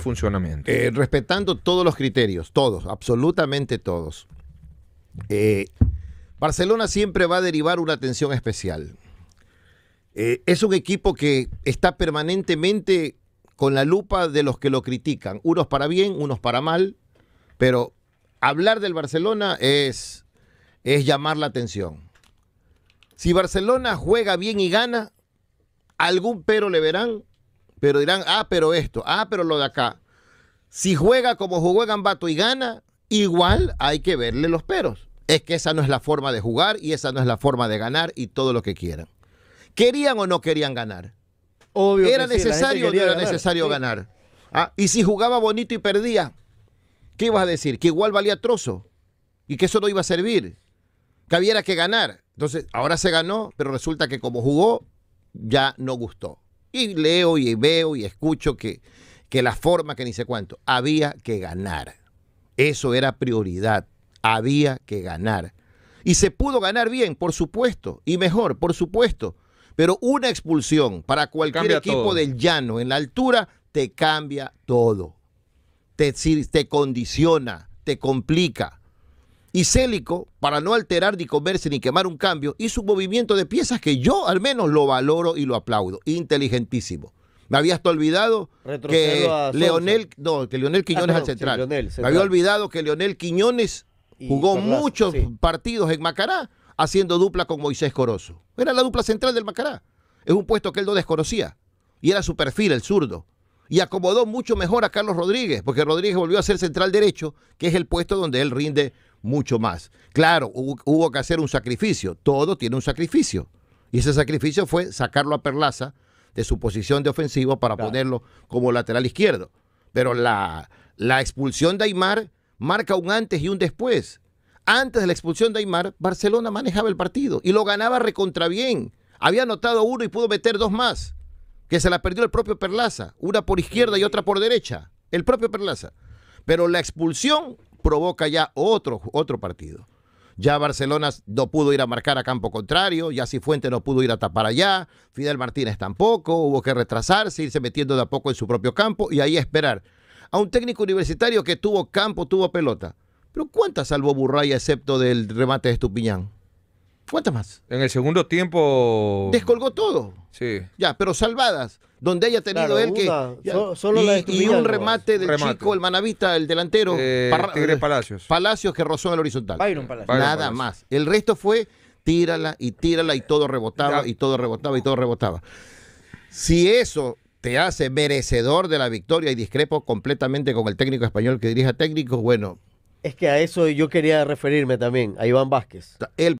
funcionamiento. Eh, respetando todos los criterios, todos, absolutamente todos. Eh, Barcelona siempre va a derivar una atención especial. Eh, es un equipo que está permanentemente con la lupa de los que lo critican, unos para bien, unos para mal, pero hablar del Barcelona es, es llamar la atención. Si Barcelona juega bien y gana, algún pero le verán pero dirán, ah, pero esto, ah, pero lo de acá. Si juega como jugó Gambato y gana, igual hay que verle los peros. Es que esa no es la forma de jugar y esa no es la forma de ganar y todo lo que quieran. ¿Querían o no querían ganar? Obvio ¿Era necesario o no era necesario ganar? Ah, y si jugaba bonito y perdía, ¿qué ibas a decir? Que igual valía trozo y que eso no iba a servir, que había que ganar. Entonces, ahora se ganó, pero resulta que como jugó, ya no gustó. Y leo y veo y escucho que, la forma, que ni sé cuánto, había que ganar. Eso era prioridad, había que ganar. Y se pudo ganar bien, por supuesto, y mejor, por supuesto. Pero una expulsión para cualquier equipo del llano en la altura te cambia todo. Te, te condiciona, te complica. Y Célico, para no alterar ni comerse ni quemar un cambio, hizo un movimiento de piezas que yo al menos lo valoro y lo aplaudo. Inteligentísimo. Me había olvidado que Leonel, no, que Leonel Quiñones al central. Me había olvidado que Leonel Quiñones jugó muchos partidos en Macará haciendo dupla con Moisés Corozo. Era la dupla central del Macará. Es un puesto que él no desconocía. Y era su perfil, el zurdo. Y acomodó mucho mejor a Carlos Rodríguez, porque Rodríguez volvió a ser central derecho, que es el puesto donde él rinde mucho más. Claro, hubo, que hacer un sacrificio, todo tiene un sacrificio. Y ese sacrificio fue sacarlo a Perlaza de su posición de ofensivo para ponerlo como lateral izquierdo. Pero la, la expulsión de Aymar marca un antes y un después. Antes de la expulsión de Aymar, Barcelona manejaba el partido y lo ganaba recontra bien. Había anotado uno y pudo meter dos más, que se la perdió el propio Perlaza, una por izquierda y otra por derecha, el propio Perlaza. Pero la expulsión provoca ya otro, otro partido. Ya Barcelona no pudo ir a marcar a campo contrario, ya Fuente no pudo ir a tapar allá, Fidel Martínez tampoco, hubo que retrasarse, irse metiendo de a poco en su propio campo y ahí esperar. A un técnico universitario que tuvo campo, tuvo pelota. Pero ¿cuántas salvó Burraya excepto del remate de Estupiñán? ¿Cuántas más? En el segundo tiempo. Descolgó todo. Sí. Ya, pero salvadas donde haya tenido él que. y, un remate del chico, el manavista, el delantero. Eh, eh, Palacios. Palacios que rozó el horizontal. Palacios. Nada más. El resto fue tírala y tírala y todo rebotaba y todo rebotaba y todo rebotaba. Si eso te hace merecedor de la victoria y discrepo completamente con el técnico español que dirige técnico bueno. Es que a eso yo quería referirme también, a Iván Vázquez. el